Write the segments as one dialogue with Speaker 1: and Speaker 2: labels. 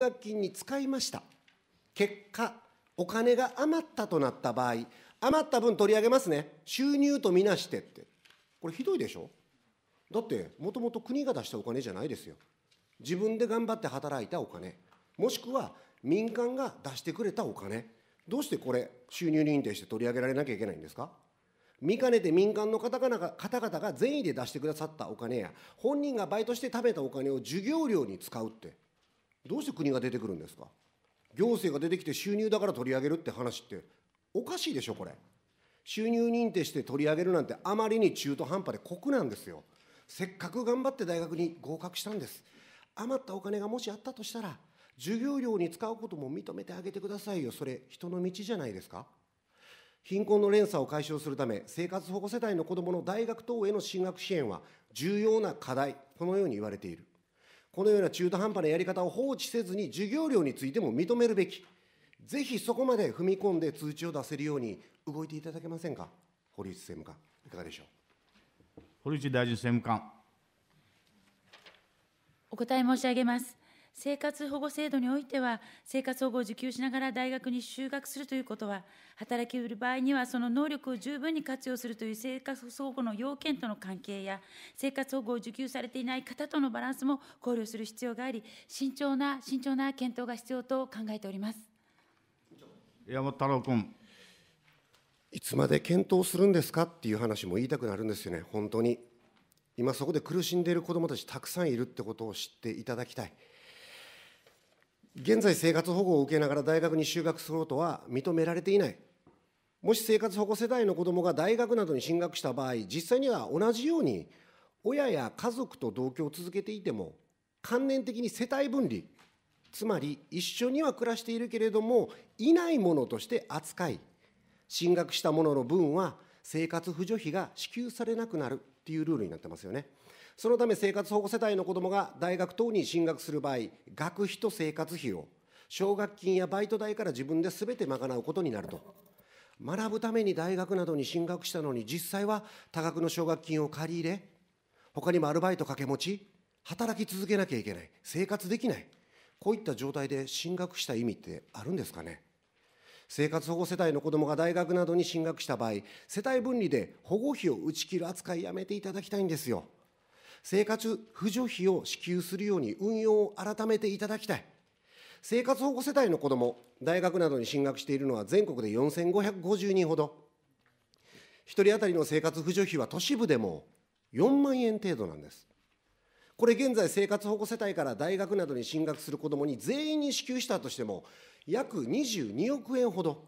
Speaker 1: 学金に使いました結果お金が余ったとなった場合余った分取り上げますね収入とみなしてってこれひどいでしょだってもともと国が出したお金じゃないですよ自分で頑張って働いたお金もしくは民間が出してくれたお金どうしてこれ収入認定して取り上げられなきゃいけないんですか見かねて民間の方々が方々が善意で出してくださったお金や本人がバイトして食べたお金を授業料に使うってどうして国が出てくるんですか行政が出てきて収入だから取り上げるって話っておかしいでしょこれ収入認定して取り上げるなんてあまりに中途半端で酷なんですよせっかく頑張って大学に合格したんです余ったお金がもしあったとしたら授業料に使うことも認めてあげてくださいよそれ人の道じゃないですか貧困の連鎖を解消するため生活保護世帯の子どもの大学等への進学支援は重要な課題このように言われているこのような中途半端なやり方を放置せずに、授業料についても認めるべき、ぜひそこまで踏み込んで通知を出せるように動いていただけませんか、堀内政務官、いかがでしょう。堀内大臣政務
Speaker 2: 官お答え申し上げます。生活保護制度においては、生活保護を受給しながら大学に就学するということは、働きうる場合には、その能力を十分に活用するという生活保護の要件との関係や、生活保護を受給されていない方とのバランスも考慮する必要があり、慎重な、慎重な検討が必要と考えております。
Speaker 1: 山本太郎君。いつまで検討するんですかっていう話も言いたくなるんですよね、本当に。今そこで苦しんでいる子どもたちたくさんいるってことを知っていただきたい。現在生活保護を受けながら大学に就学することは認められていない。もし生活保護世代の子どもが大学などに進学した場合、実際には同じように親や家族と同居を続けていても、観念的に世帯分離、つまり一緒には暮らしているけれども、いないものとして扱い、進学したものの分は生活扶助費が支給されなくなるっていうルールになってますよね。そのため生活保護世帯の子どもが大学等に進学する場合、学費と生活費を奨学金やバイト代から自分ですべて賄うことになると。学ぶために大学などに進学したのに、実際は多額の奨学金を借り入れ、他にもアルバイト掛け持ち、働き続けなきゃいけない、生活できない、こういった状態で進学した意味ってあるんですかね。生活保護世帯の子どもが大学などに進学した場合、世帯分離で保護費を打ち切る扱いやめていただきたいんですよ。生活扶助費を支給するように運用を改めていただきたい。生活保護世帯の子ども、大学などに進学しているのは全国で4550人ほど。1人当たりの生活扶助費は都市部でも4万円程度なんです。これ現在生活保護世帯から大学などに進学する子どもに全員に支給したとしても約22億円ほど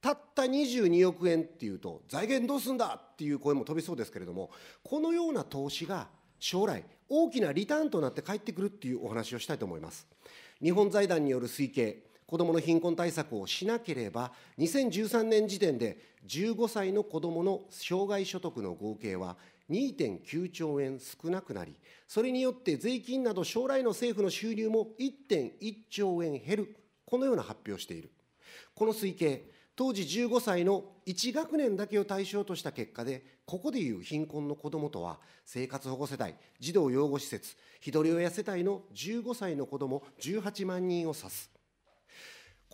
Speaker 1: たった22億円っていうと財源どうすんだっていう声も飛びそうですけれどもこのような投資が将来大きなリターンとなって返ってくるっていうお話をしたいと思います日本財団による推計子どもの貧困対策をしなければ2013年時点で15歳の子どもの障害所得の合計は2.9兆円少なくなり、それによって税金など将来の政府の収入も1.1兆円減る、このような発表している。この推計、当時15歳の1学年だけを対象とした結果で、ここでいう貧困の子どもとは、生活保護世帯、児童養護施設、ひどり親世帯の15歳の子ども18万人を指す。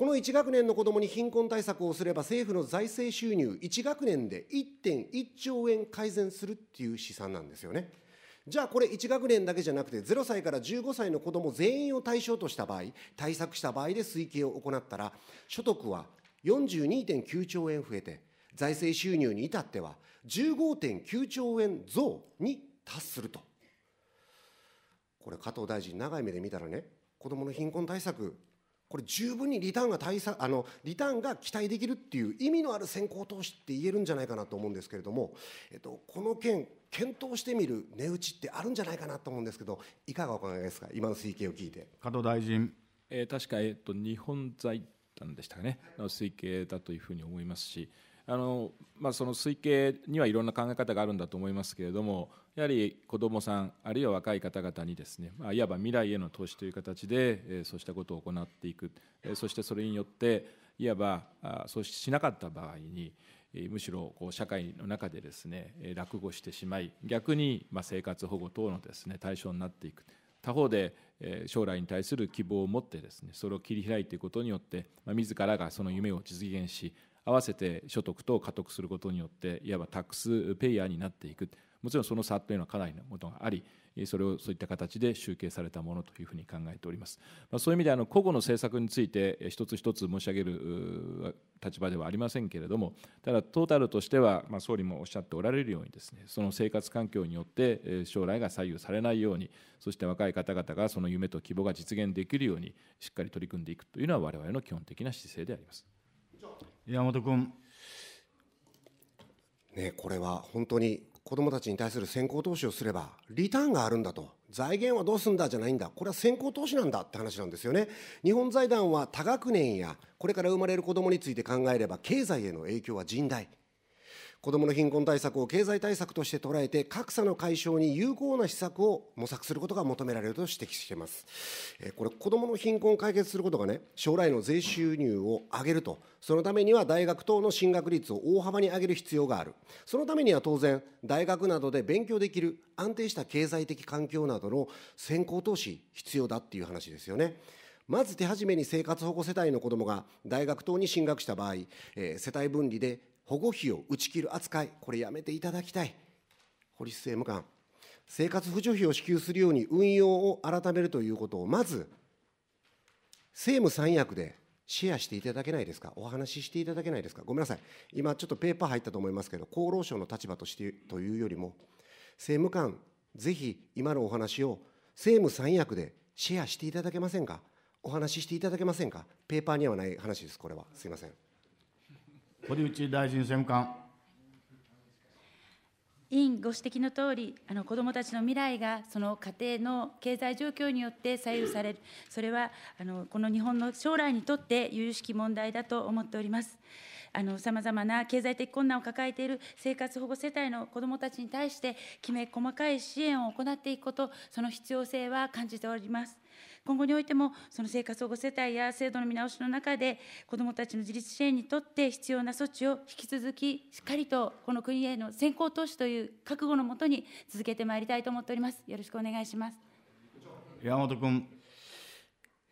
Speaker 1: この1学年の子どもに貧困対策をすれば政府の財政収入1学年で1.1兆円改善するっていう試算なんですよね。じゃあこれ1学年だけじゃなくて0歳から15歳の子ども全員を対象とした場合対策した場合で推計を行ったら所得は42.9兆円増えて財政収入に至っては15.9兆円増に達するとこれ加藤大臣長い目で見たらね子どもの貧困対策これ十分にリターンが大差あのリターンが期待できるっていう意味のある先行投資って言えるんじゃないかなと思うんですけれども、えっと、この件検討してみる値打ちってあるんじゃないかなと思うんですけどいかがお考えですか今の推計を聞いて
Speaker 3: 加藤大臣、えー、確か、えっと、日本財団でしたかね推計だというふうに思いますしあのまあ、その推計にはいろんな考え方があるんだと思いますけれどもやはり子どもさんあるいは若い方々にですね、まあ、いわば未来への投資という形で、えー、そうしたことを行っていく、えー、そしてそれによっていわばあそうしなかった場合にむしろこう社会の中でですね落語してしまい逆にまあ生活保護等のですね対象になっていく他方で将来に対する希望を持ってですねそれを切り開いていくことによって、まあ、自らがその夢を実現し合わせて所得と獲得することによっていわばタックスペイヤーになっていくもちろんその差というのはかなりのことがありそれをそういった形で集計されたものというふうに考えております、まあ、そういう意味であの個々の政策について一つ一つ申し上げる立場ではありませんけれどもただトータルとしては、まあ、総理もおっしゃっておられるようにですねその生活環境によって将来が左右されないようにそして若い方々がその夢と希望が実現できるようにしっかり取り組んでいくというのは我々の基本的な姿勢であります。山本君。
Speaker 1: ね、これは本当に子どもたちに対する先行投資をすれば、リターンがあるんだと、財源はどうするんだじゃないんだ、これは先行投資なんだって話なんですよね。日本財団は多学年やこれから生まれる子どもについて考えれば、経済への影響は甚大。子どもの貧困対策を経済対策として捉えて、格差の解消に有効な施策を模索することが求められると指摘しています。これ、子どもの貧困を解決することがね、将来の税収入を上げると、そのためには大学等の進学率を大幅に上げる必要がある、そのためには当然、大学などで勉強できる安定した経済的環境などの先行投資、必要だっていう話ですよね。まず手始めに生活保護世帯の子どもが大学等に進学した場合、えー、世帯分離で保護費を打ち切る扱い、これやめていただきたい。堀政務官、生活扶助費を支給するように運用を改めるということを、まず、政務三役でシェアしていただけないですか、お話ししていただけないですか、ごめんなさい、今ちょっとペーパー入ったと思いますけど、厚労省の立場としてというよりも、政務官、ぜひ今のお話を政務三役でシェアしていただけませんか、お話ししていただけませんか、ペーパーにはない話です、これは、すみません。堀内大臣政務官。
Speaker 2: 委員ご指摘のとおり、あの子どもたちの未来がその家庭の経済状況によって左右される、それはあのこの日本の将来にとって由々しき問題だと思っております。さまざまな経済的困難を抱えている生活保護世帯の子どもたちに対して、きめ細かい支援を行っていくこと、その必要性は感じております。今後においても、その生活保護世帯や制度の見直しの中で、子どもたちの自立支援にとって必要な措置を引き続き、しっかりとこの国への先行投資という覚悟のもとに続けてまいりたいと思っております。よろしくお願いします。
Speaker 1: 山本君。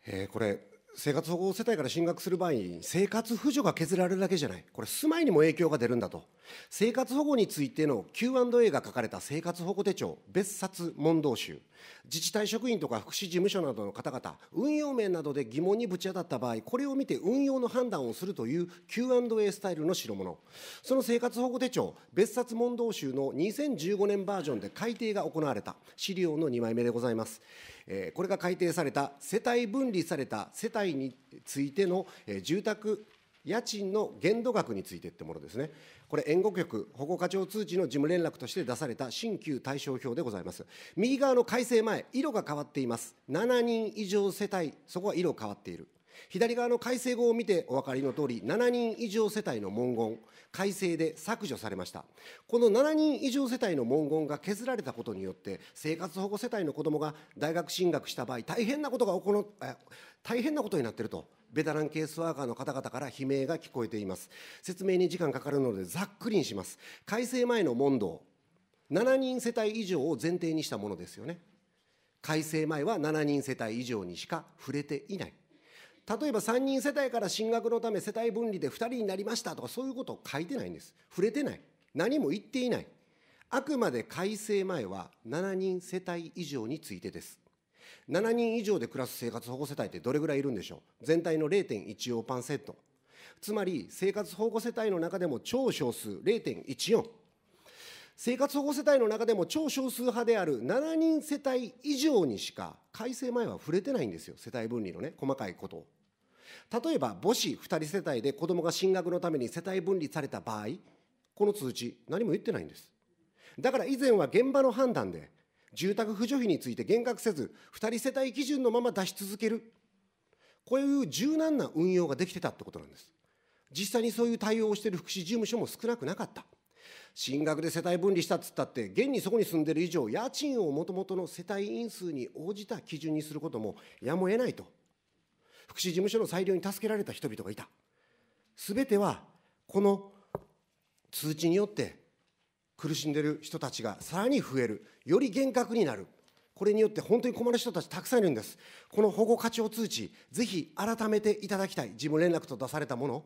Speaker 1: えー、これ生活保護世帯から進学する場合に生活扶助が削られるだけじゃないこれ住まいにも影響が出るんだと生活保護についての Q&A が書かれた生活保護手帳別冊問答集自治体職員とか福祉事務所などの方々運用面などで疑問にぶち当たった場合これを見て運用の判断をするという Q&A スタイルの代物その生活保護手帳別冊問答集の2015年バージョンで改定が行われた資料の2枚目でございますえー、これが改定された世帯分離された世帯についての、えー、住宅家賃の限度額についてってものですね、これ、援護局保護課長通知の事務連絡として出された新旧対象表でございます。右側の改正前、色が変わっています、7人以上世帯、そこは色変わっている。左側の改正後を見てお分かりの通り、7人以上世帯の文言、改正で削除されました。この7人以上世帯の文言が削られたことによって、生活保護世帯の子どもが大学進学した場合、大変なことが起この、大変なことになっていると。ベテランケースワーカーの方々から悲鳴が聞こえています。説明に時間かかるので、ざっくりにします。改正前の問答、7人世帯以上を前提にしたものですよね。改正前は7人世帯以上にしか触れていない。例えば3人世帯から進学のため世帯分離で2人になりましたとかそういうことを書いてないんです。触れてない。何も言っていない。あくまで改正前は7人世帯以上についてです。7人以上で暮らす生活保護世帯ってどれぐらいいるんでしょう全体の0.14%。つまり生活保護世帯の中でも超少数0.14。生活保護世帯の中でも超少数派である7人世帯以上にしか改正前は触れてないんですよ、世帯分離のね、細かいことを。例えば母子2人世帯で子どもが進学のために世帯分離された場合この通知何も言ってないんですだから以前は現場の判断で住宅扶助費について減額せず2人世帯基準のまま出し続けるこういう柔軟な運用ができてたってことなんです実際にそういう対応をしている福祉事務所も少なくなかった進学で世帯分離したっつったって現にそこに住んでる以上家賃をもともとの世帯員数に応じた基準にすることもやむを得ないと福祉事務所の裁量に助けられた人々がいた。すべては、この通知によって苦しんでる人たちがさらに増える、より厳格になる、これによって本当に困る人たちたくさんいるんです。この保護課長通知、ぜひ改めていただきたい、事務連絡と出されたもの、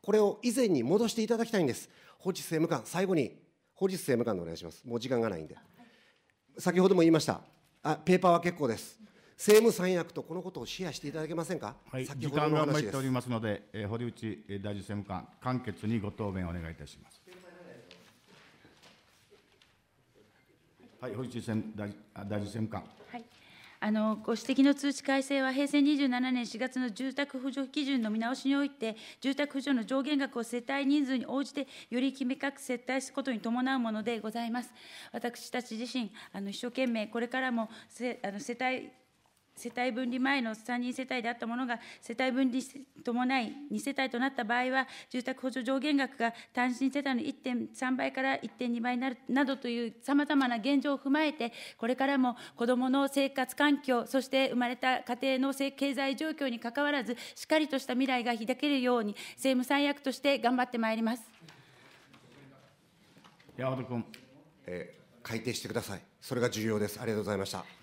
Speaker 1: これを以前に戻していただきたいんです。法律政務官、最後に、法律政務官でお願いします。もう時間がないんで。先ほども言いました、あペーパーは結構です。政務三役とこのことをシェアしていただけませんか、
Speaker 3: はい、先ほどの話です時間が参っておりますので、えー、堀内大臣政務官、簡潔にご答弁お願いいたします。はい、堀内大大臣政務官。
Speaker 2: はいあのご指摘の通知改正は、平成27年4月の住宅扶助基準の見直しにおいて、住宅扶助の上限額を世帯人数に応じて、よりきめかく設定することに伴うものでございます。私たち自身、あの一生懸命、これからもせあの世帯世帯分離前の3人世帯であったものが、世帯分離伴い2世帯となった場合は、住宅補助上限額が単身世帯の1.3倍から1.2倍になるなどというさまざまな現状を踏まえて、これからも子どもの生活環境、そして生まれた家庭の経済状況にかかわらず、しっかりとした未来が開けるように、政務三役として頑張ってまいります。
Speaker 1: 山本君、えー、改定してください。それが重要です。ありがとうございました。